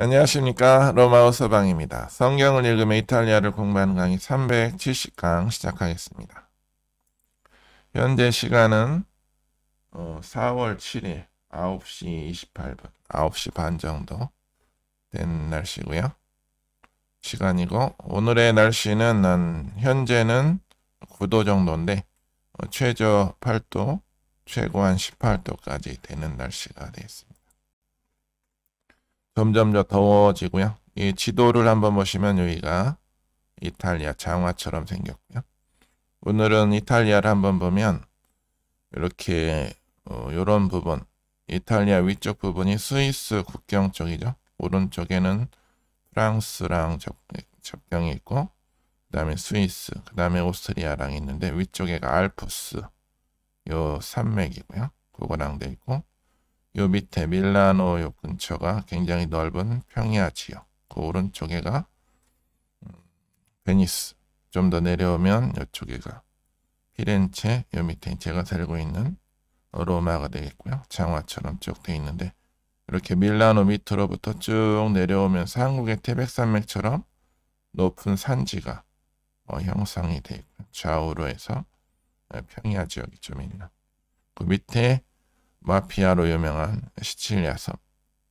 안녕하십니까. 로마오 서방입니다. 성경을 읽으며 이탈리아를 공부하는 강의 370강 시작하겠습니다. 현재 시간은 4월 7일 9시 28분, 9시 반 정도 된 날씨고요. 시간이고 오늘의 날씨는 난 현재는 9도 정도인데 어, 최저 8도, 최고 한 18도까지 되는 날씨가 되겠습니다. 점점 더 더워지고요. 이 지도를 한번 보시면 여기가 이탈리아 장화처럼 생겼고요. 오늘은 이탈리아를 한번 보면 이렇게 이런 어, 부분 이탈리아 위쪽 부분이 스위스 국경 쪽이죠. 오른쪽에는 프랑스랑 접, 접경이 있고 그 다음에 스위스, 그 다음에 오스트리아랑 있는데 위쪽에가 알프스 요 산맥이고요. 그거랑 돼 있고 요 밑에 밀라노 요 근처가 굉장히 넓은 평야 지역. 그 오른쪽에가 음, 베니스. 좀 더 내려오면 요쪽에가 피렌체. 요 밑에 제가 살고 있는 로마가 되겠고요. 장화처럼 쭉돼 있는데 이렇게 밀라노 밑으로부터 쭉 내려오면서 한국의 태백산맥처럼 높은 산지가 어, 형성이 되어 있고 좌우로 해서 어, 평야 지역이 좀 있는 그 밑에 마피아로 유명한 시칠리아 섬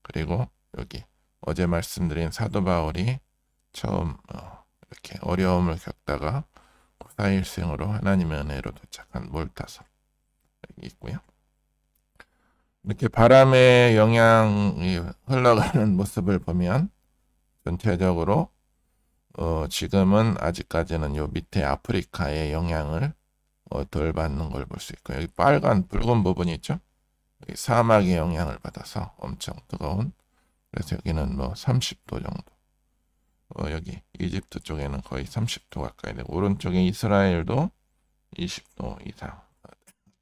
그리고 여기 어제 말씀드린 사도 바울이 처음 어, 이렇게 어려움을 겪다가 사일생으로 하나님의 은혜로 도착한 몰타섬 있고요. 이렇게 바람의 영향이 흘러가는 모습을 보면 전체적으로 어 지금은 아직까지는 요 밑에 아프리카의 영향을 어덜 받는 걸 볼 수 있고 여기 빨간 붉은 부분이 있죠. 사막의 영향을 받아서 엄청 뜨거운 그래서 여기는 뭐 30도 정도 어, 여기 이집트 쪽에는 거의 30도 가까이 되고 오른쪽에 이스라엘도 20도 이상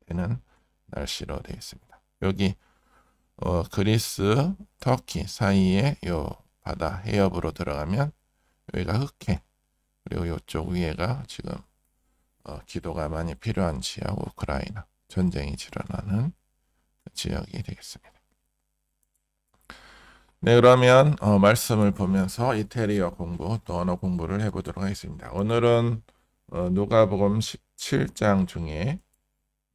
되는 날씨로 되어 있습니다. 여기 어, 그리스, 터키 사이에 요 바다 해협으로 들어가면 여기가 흑해 그리고 요쪽 위에가 지금 어, 기도가 많이 필요한 지역 우크라이나 전쟁이 일어나는 지역이 되겠습니다. 네, 그러면 어, 말씀을 보면서 이태리어 공부 또 언어 공부를 해보도록 하겠습니다. 오늘은 어, 누가복음 17장 중에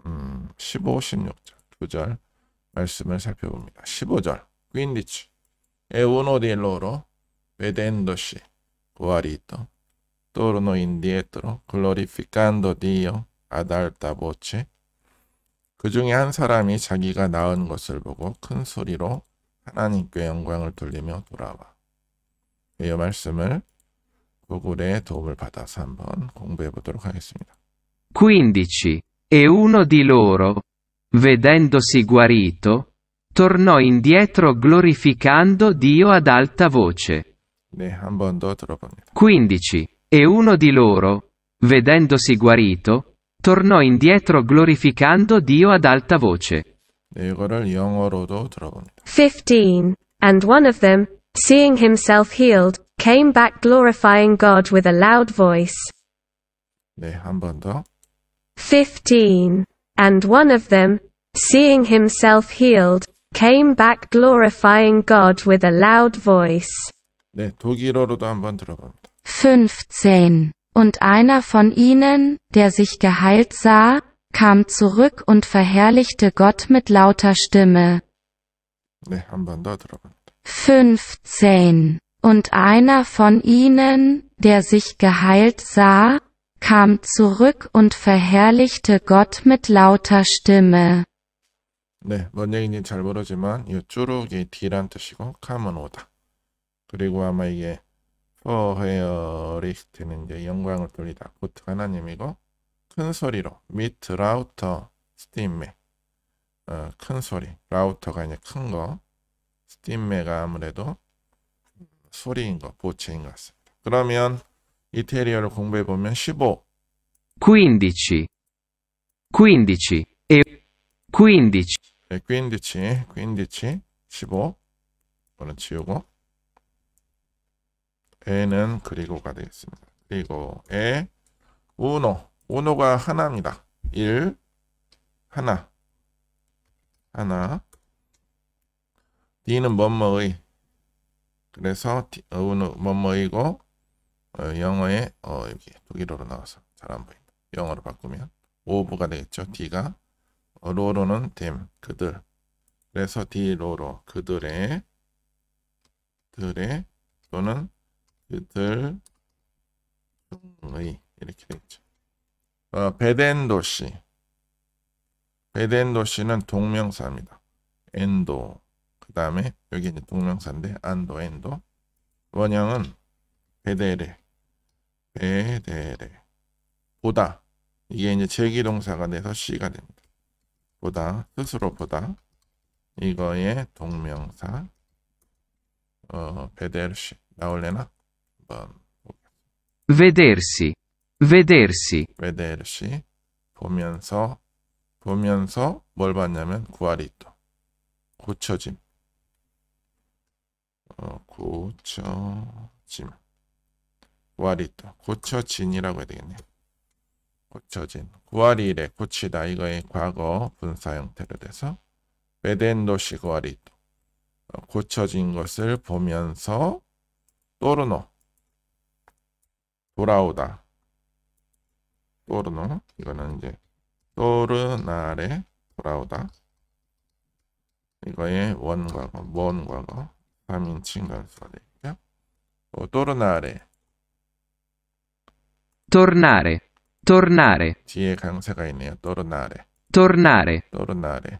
음, 15, 16절 두 절 말씀을 살펴봅니다. 15절 quindici e uno di loro vedendosi guarito torno indietro glorificando Dio ad alta voce 그 중에 한 사람이 자기가 낳은 것을 보고 큰 소리로 하나님께 영광을 돌리며 돌아와. 이 말씀을 구글의 도움을 받아서 한번 공부해 보도록 하겠습니다. 15. E uno di loro, vedendosi guarito, tornò indietro glorificando Dio ad alta voce. 네, 한 번 더 들어봅니다. 15. E uno di loro, vedendosi guarito, tornò indietro glorificando Dio ad alta voce. 15. And one of them, seeing himself healed, came back glorifying God with a loud voice. 네, 한 더. 15. And one of them, seeing himself healed, came back glorifying God with a loud voice. 네, 독일어로도 한번 들어봅니다. 15. Und einer von ihnen, der sich geheilt sah, kam zurück und verherrlichte Gott mit lauter Stimme. 15. Ne, und einer von ihnen, der sich geheilt sah, kam zurück und verherrlichte Gott mit lauter Stimme. 네, 먼얘기는 잘 모르지만 이 쭈룩이 D란 뜻이고 come은 오다. 그리고 아마 이게 포헤어리스트는 이제 영광을 돌리다. 보트 하나님이고 큰 소리로 미트 라우터 스팀맥 어, 큰 소리 라우터가 이제 큰거 스팀맥가 아무래도 소리인 거 보체인 것 같습니다. 그러면 이태리어를 공부해 보면 15 15 15 e 15 네, 15 15 이거는 지우고 에는 그리고가 되겠습니다. 그리고 에 우노 우노가 하나입니다. 1 하나 하나 D는 뭐뭐의 그래서 어, 우노 뭐뭐이고 어, 영어에 어, 여기 독일어로 나와서 잘 안 보인다. 영어로 바꾸면 오브가 되겠죠. D가 어, 로로는 댐 그들 그래서 디로로 그들의 들의 또는 그들 의 이렇게 되겠죠. 어, 베덴도시 베덴도시는 동명사입니다. 엔도 그 다음에 여기 이제 동명사인데 안도 엔도 원형은 베데레 베데레 보다 이게 이제 제기동사가 돼서 시가 됩니다. 보다 스스로 보다 이거의 동명사 어, 베데르시 나올래나 일단 vedersi, vedersi, vedersi 보면서 보면서 뭘 봤냐면 구아리또 고쳐짐 어, 고쳐짐 구아리또 고쳐진이라고 해야 되겠네 고쳐진 구아리래 고치다 이거의 과거 분사 형태로 돼서 베덴도시 구아리또 어, 고쳐진 것을 보면서 또르노 돌아오다. 또르노 이거는 이제 또르나레 돌아오다. 이거의 원과거, 먼과거 3인칭 단수가 되또 t o r tornare. tornare. 뒤에 강세가 있네요. tornare. tornare. tornare.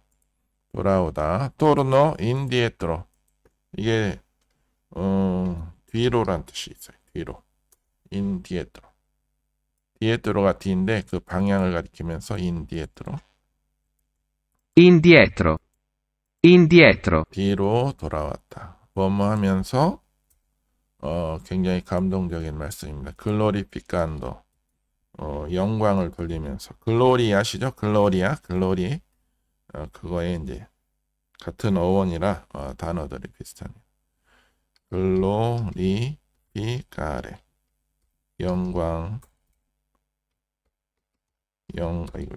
돌아오다. torno indietro. 이게 어, 뒤로란 뜻이 있어요. 뒤로. 인디에트로 t r o d i 가 d인데 그 방향을 가리키면서 인디에트로 인디에트로 인디에트로 d 뒤로 돌아왔다. 뭐뭐 하면서 어, 굉장히 감동적인 말씀입니다. 글로리피칸도 어, 영광을 돌리면서 글로리 아시죠? 글로리야 글로리 어, 그거에 이제 같은 어원이라 어, 단어들이 비슷합니다. 글로리피카레 영광 영 아이고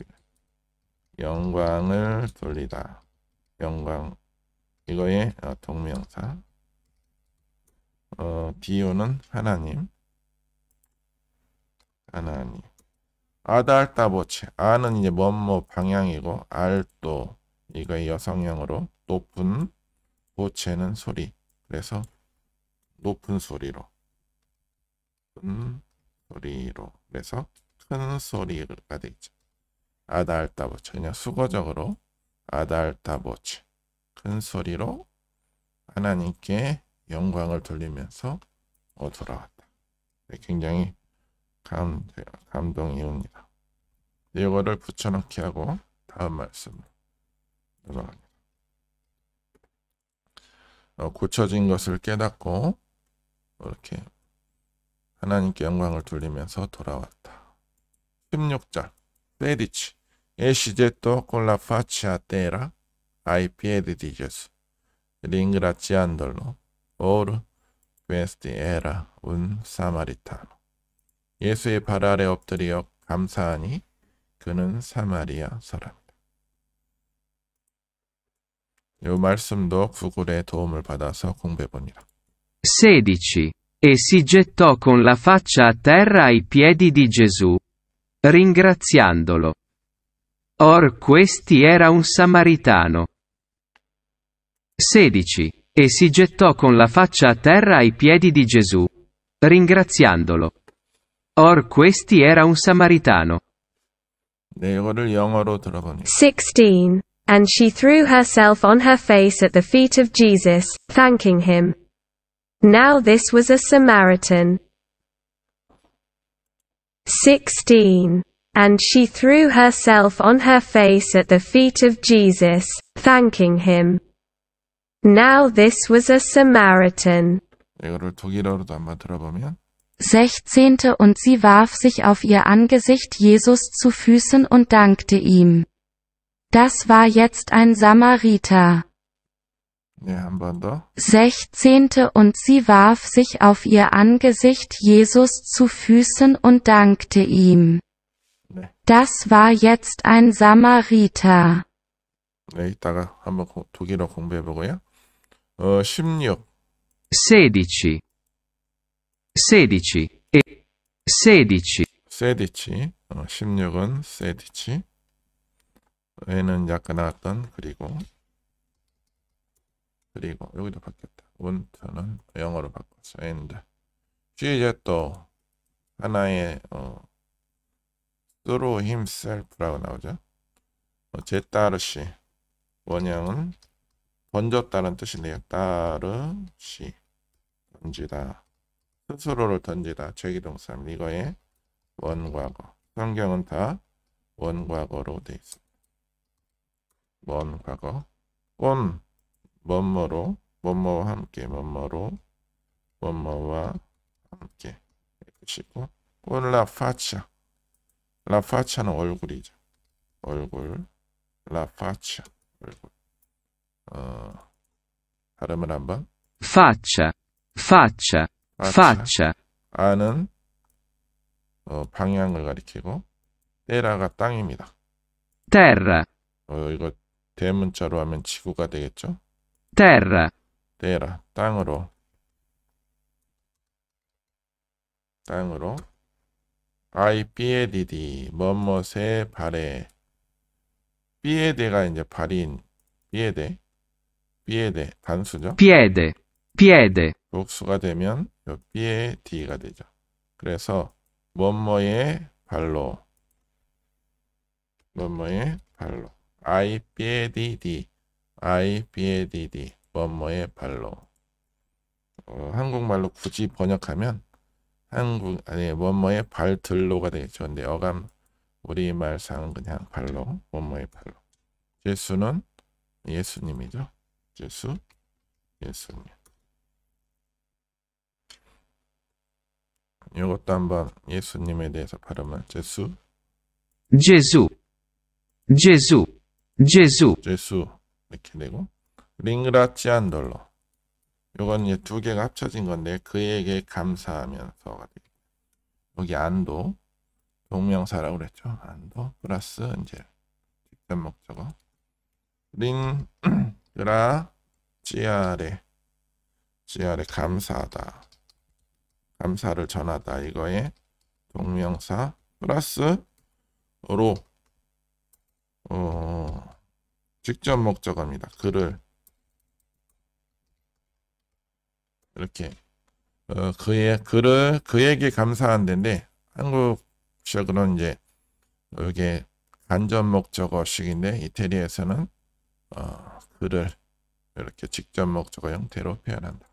영광을 돌리다 영광 이거의 어, 동명사 어, 디오는 하나님 하나님 아달다보체 아는 이제 뭐뭐 뭐 방향이고 알도 이거 의 여성형으로 높은 보체는 소리 그래서 높은 소리로 높 소리로 그래서 큰 소리가 되죠. 아달타보츠 그냥 수거적으로 아달타보츠 큰 소리로 하나님께 영광을 돌리면서 돌아왔다. 네, 굉장히 감, 감동이옵니다. 이거를 붙여넣기 하고 다음 말씀을 넘어갑니다. 어, 고쳐진 것을 깨닫고 이렇게 하나님께 영광을 돌리면서 돌아왔다. 16절 페디치 e 시제또 콜라 파치아 테라 아이 피에디 디 제스 링그라치안돌로 오르 퀘스티에라 운 사마리타노 예수의 발 아래 엎드리 감사하니 그는 사마리아 사람이다. 이 말씀도 구글의 도움을 받아서 공부해 봅니다. 16 E si gettò con la faccia a terra ai piedi di Gesù. Ringraziandolo. Or questi era un samaritano. 16. E si gettò con la faccia a terra ai piedi di Gesù. Ringraziandolo. Or questi era un samaritano. 16. And she threw herself on her face at the feet of Jesus, thanking him. Now this was a Samaritan. 16. And she threw herself on her face at the feet of Jesus, thanking him. Now this was a Samaritan. 16. Und sie warf sich auf ihr Angesicht Jesus zu Füßen und dankte ihm. Das war jetzt ein Samariter. 16. Und sie warf sich auf ihr Angesicht Jesus zu Füßen und dankte ihm. Das war jetzt ein Samariter. ich 네, 이따가 한번 고, 독일어 공부해 보고요. 어, 16. 16. 16. 16. 16. 어, 16은 세디치. 에는 약간 나왔던 그리고 그리고 여기도 바뀌었다. 원트는 영어로 바꿨어. and. 뒤또 하나의 어, through himself라고 나오죠. 어, 제 따르시 원형은 던졌다는 뜻인데요. 따르시 던지다 스스로를 던지다 제기동사 이거의 원과거 성경은 다 원과거로 돼 있습니다. 원과거 온 뭐뭐로 뭐뭐와 함께 뭐뭐로 뭐뭐와 함께 해주시고 라 파차 라 파차는 얼굴이죠 얼굴 라 파차 얼굴 어 발음을 한번 f a 파 c i a faccia faccia 아는 어, 방향을 가리키고 테라가 땅입니다. terra 어, 이거 대문자로 하면 지구가 되겠죠? terra, terra, 땅으로, 땅으로. I 삐에 디디, 뭐뭇의 발에. 삐에 대가 이제 발인, 삐에 대, 삐에 대, 단수죠? piede, p e d 복수가 되면 요 삐에 디가 되죠. 그래서 뭐뭐의 발로, 뭐뭐의 발로. I 삐에 디디. I, b A DD, 뭐뭐의 발로. 어, 한국말로 굳이 번역하면 한국 아니 뭐뭐의 발들로가 되겠죠. 근데 어감 우리말상은 그냥 발로 뭐뭐의 발로. 예수는 예수님이죠. 예수, 예수님. 이것도 한번 예수님에 대해서 발음을 예수, 예수, 예수, 예수, 예수. 이렇게 되고 링그라치안돌로 요건 이제 두 개가 합쳐진 건데 그에게 감사하면서가 되고 여기 안도 동명사라고 그랬죠 안도 플러스 이제 직접 목적어 링그라치아레 지아레 감사하다 감사를 전하다 이거에 동명사 플러스 로 어, 직접 목적어입니다. 그를 이렇게 어, 그의 그를 그에게 감사한데인데 한국식으로는 이제 이게 간접 목적어식인데 이태리에서는 어, 그를 이렇게 직접 목적어 형태로 표현한다.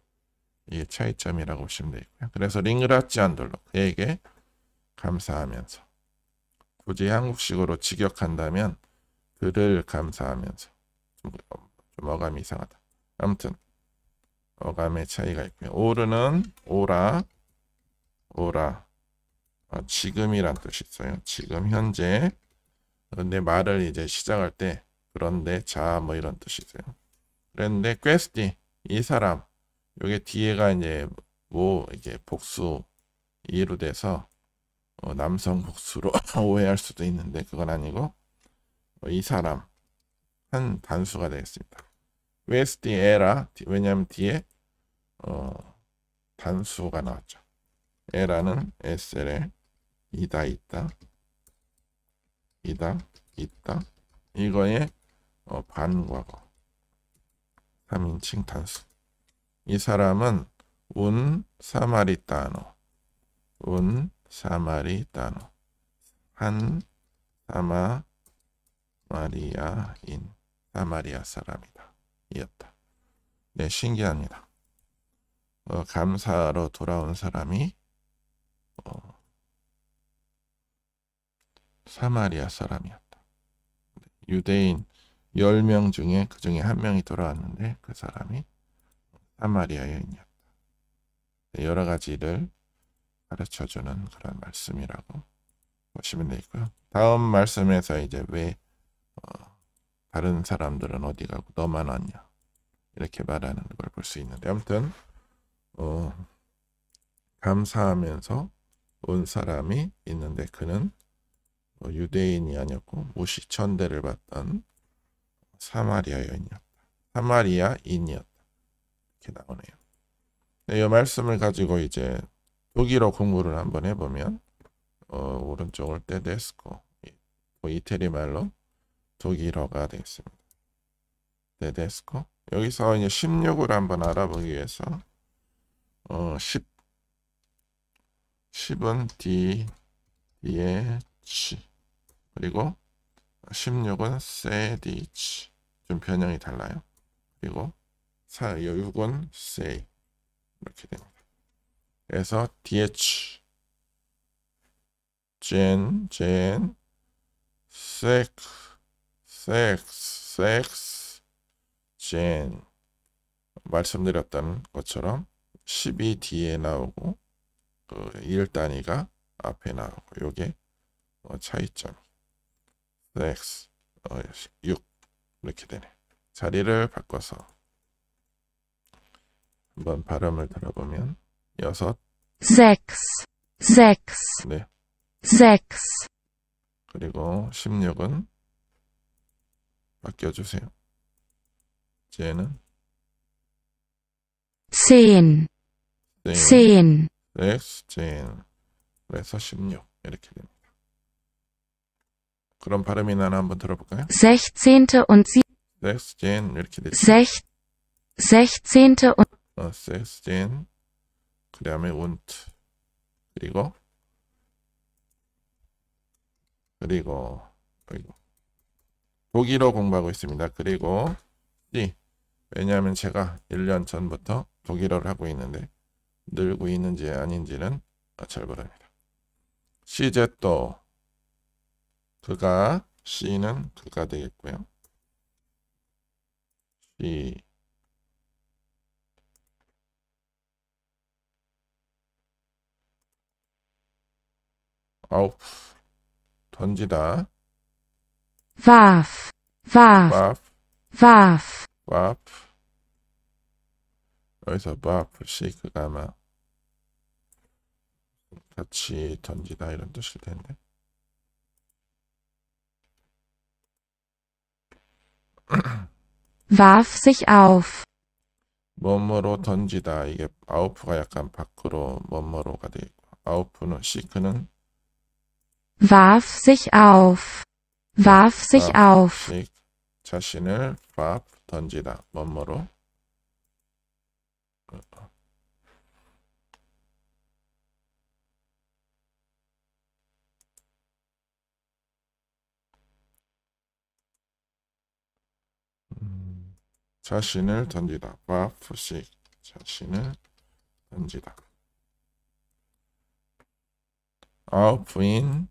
이게 차이점이라고 보시면 되고요. 그래서 링그라치안돌로 그에게 감사하면서 굳이 한국식으로 직역한다면 그를 감사하면서 좀, 좀 어감이 이상하다. 아무튼 어감의 차이가 있고요. 오르는 오라 오라 어, 지금이란 뜻이 있어요. 지금 현재 그런데 말을 이제 시작할 때 그런데 자 뭐 이런 뜻이 있어요. 그런데 q 스 e 이 사람 요게 뒤에가 이제 뭐 이게 복수 이로 돼서 어, 남성 복수로 오해할 수도 있는데 그건 아니고 어, 이 사람 한 단수가 되겠습니다. vs d 에라 왜냐하면 뒤에 어, 단수가 나왔죠. 에라는 sl에 이다 있다 이다 있다 이거의 어, 반과거 3인칭 단수 이 사람은 운 사마리타노 운 사마리타노 한 사마 마리아인 사마리아 사람이다. 이었다. 네, 신기합니다. 어, 감사로 돌아온 사람이 어, 사마리아 사람이었다. 유대인 10명 중에 그 중에 한 명이 돌아왔는데 그 사람이 사마리아 여인이었다. 네, 여러 가지 를 가르쳐주는 그런 말씀이라고 보시면 되겠고요. 다음 말씀에서 이제 왜 다른 사람들은 어디 가고 너만 왔냐 이렇게 말하는 걸 볼 수 있는데 아무튼 어, 감사하면서 온 사람이 있는데 그는 뭐 유대인이 아니었고 무시 천대를 받던 사마리아 여인이었다. 사마리아인이었다. 이렇게 나오네요. 네, 이 말씀을 가지고 이제 독일어 공부를 한번 해보면 어, 오른쪽을 떼데스코 뭐 이태리 말로 독일어가 되겠습니다. 데데스코. 네, 여기서 이제 16을 한번 알아보기 위해서 어, 10 10은 D, d H 그리고 16은 C, D, H 좀 변형이 달라요. 그리고 4, 6은 C 이렇게 됩니다. 그래서 DH Gen, Gen, Sec sex, sex, g e n 말씀드렸던 것처럼 12 뒤에 나오고 그 1단위가 앞에 나오고 요게 어, 차이점 sex 어, 6 이렇게 되네 자리를 바꿔서 한번 발음을 들어보면 여섯 sex sex 네 sex 그리고 16은 맡겨주세요. 쟤는 seen, seen, seen. 그래서 16 이렇게 됩니다. 그럼 발음이나 한번 들어볼까요? 16 und 16 이렇게 되죠. 16 und 어, 16그 다음에 und 그리고 그리고 그리고 독일어 공부하고 있습니다. 그리고 C. 왜냐하면 제가 1년 전부터 독일어를 하고 있는데 늘고 있는지 아닌지는 잘 모릅니다. 시제또 그가 C는 그가 되겠고요. C 아웃 던지다 warf, warf, warf, warf. warf. 여기서 warp씩 아마 같이 던지다 이런 뜻일 텐데. warf sich auf. 뭐뭐로 던지다 이게 아우프가 약간 밖으로 뭐뭐로가 되고 아우프는 시크는 warf sich auf warf sich auf. 자신을 warf 던지다 뭐뭐로 자신을 던지다. 와프식 자신을 던지다. 아웃 부인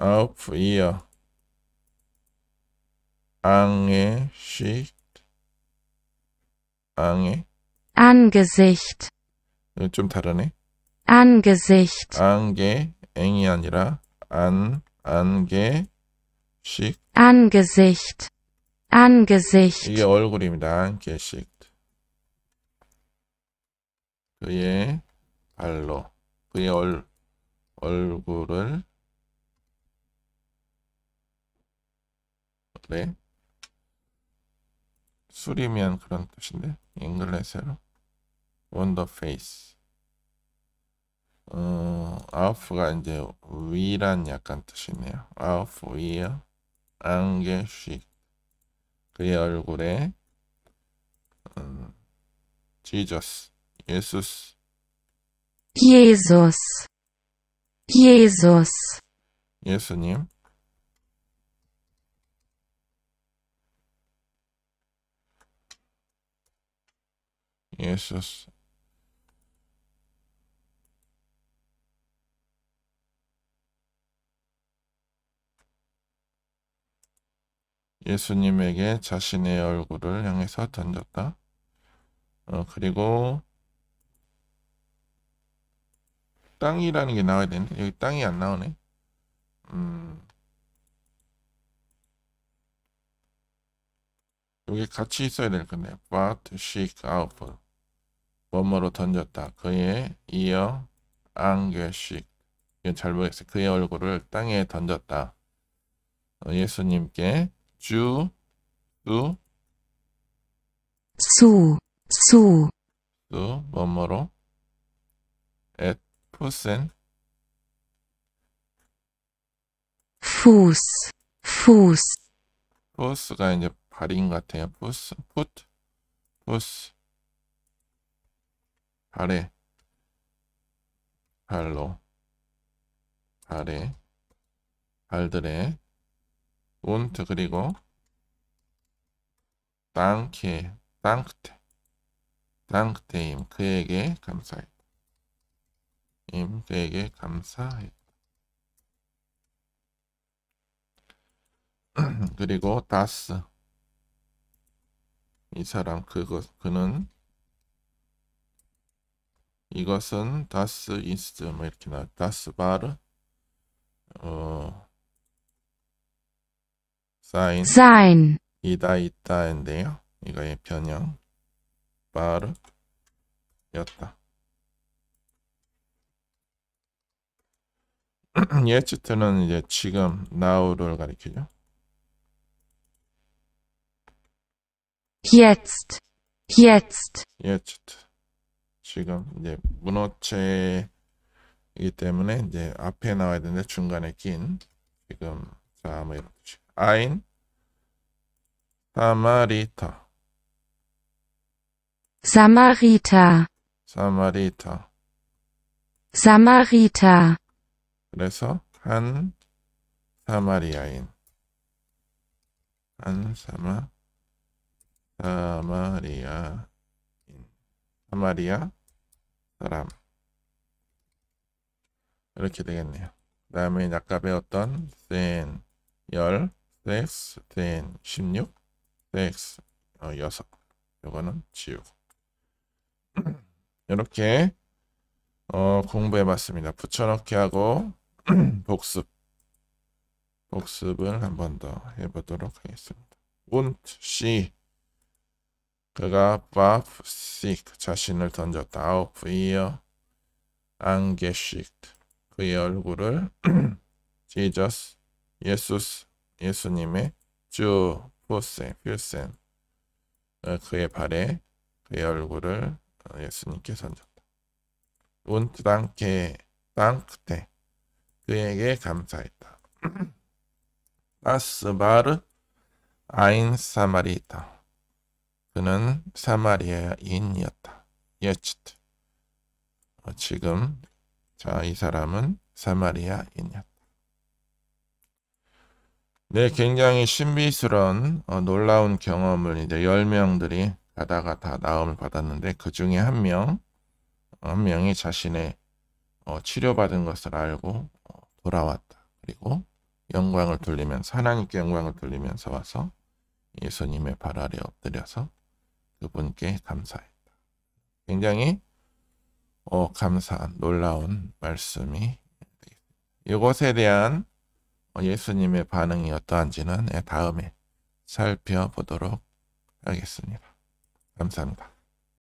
auf ihr Angesicht Ange Angesicht 좀 다르네 Angesicht 안개 앵이 아니라 안 안개식 Angesicht Angesicht 이게 얼굴입니다 안개식 그의 발로 그의 얼, 얼굴을 수리 네. 수리면 그런 뜻인데 잉글리스로 on the f a c 가 이제 위란 약간 뜻이네요 out 위요 안개 s 그의 얼굴에 음, Jesus 예수스 예수스 예수님 Yes, yes. 예수님에게 자신의 얼굴을 향해서 던졌다. 어, 그리고 땅이라는 게 나와야 되는데 여기 땅이 안 나오네. 음. 여기 같이 있어야 될 건데. But s h a k out. 뭐뭐로 던졌다. 그의 이어 안개식 이건 잘 모르겠어요. 그의 얼굴을 땅에 던졌다. 어, 예수님께 주, 수, 수, 수, 수, 뭐뭐로 at 푸센 푸스, 푸스 푸스가 이제 발인 같아요. 푸스, 푸트, 푸스 아래 발로 아래 발들의 운트 그리고 땅케 땅크테 땅크테임 그에게 감사했다. 임 그에게 감사했다. 그리고 다스 이 사람 그것 그는 이것은 다스 이스트 뭐 이렇게 나 다스 바르 어 사인 사인 이다 있다인데요. 이거의 변형 바르 였다. 예치트는 이제 지금 now를 가리키죠. jetzt jetzt jetzt 지금 이제 문어체이기 때문에 이제 앞에 나와야 되는데 중간에 긴 지금 사뭐 이런 뜻이 아인 사마리타 사마리타 사마리타 사마리타 그래서 한 사마리아인 한 사마 사마리아인 사마리아 사람 이렇게 되겠네요. 그 다음에 아까 배웠던 센, 열, 섹스, 센, 16, 섹스, 어, 6 요거는 지우고 이렇게 어, 공부해봤습니다. 붙여넣기 하고 복습 복습을 한번 더 해보도록 하겠습니다. und, 그가 밥씩 자신을 던졌다. 아홉 이어 안개씩 그의 얼굴을 지저스 예수스 예수님의 주 포센 필센 어, 그의 발에 그의 얼굴을 어, 예수님께 던졌다. 운트당케 땅크테 그에게 감사했다. 아스바르 아인 사마리타 그는 사마리아인이었다. 예치 어, 지금 자이 사람은 사마리아인이었다. 네, 굉장히 신비스러운 어, 놀라운 경험을 이제 1명들이 가다가 다 나음을 받았는데 그 중에 한 명, 어, 한 명이 자신의 어, 치료받은 것을 알고 어, 돌아왔다. 그리고 영광을 돌리면서 하나님께 영광을 돌리면서 와서 예수님의 발 아래 엎드려서 그분께 감사했다. 굉장히 어, 감사한 놀라운 말씀이 이것에 대한 어, 예수님의 반응이 어떠한지는 예, 다음에 살펴보도록 하겠습니다. 감사합니다.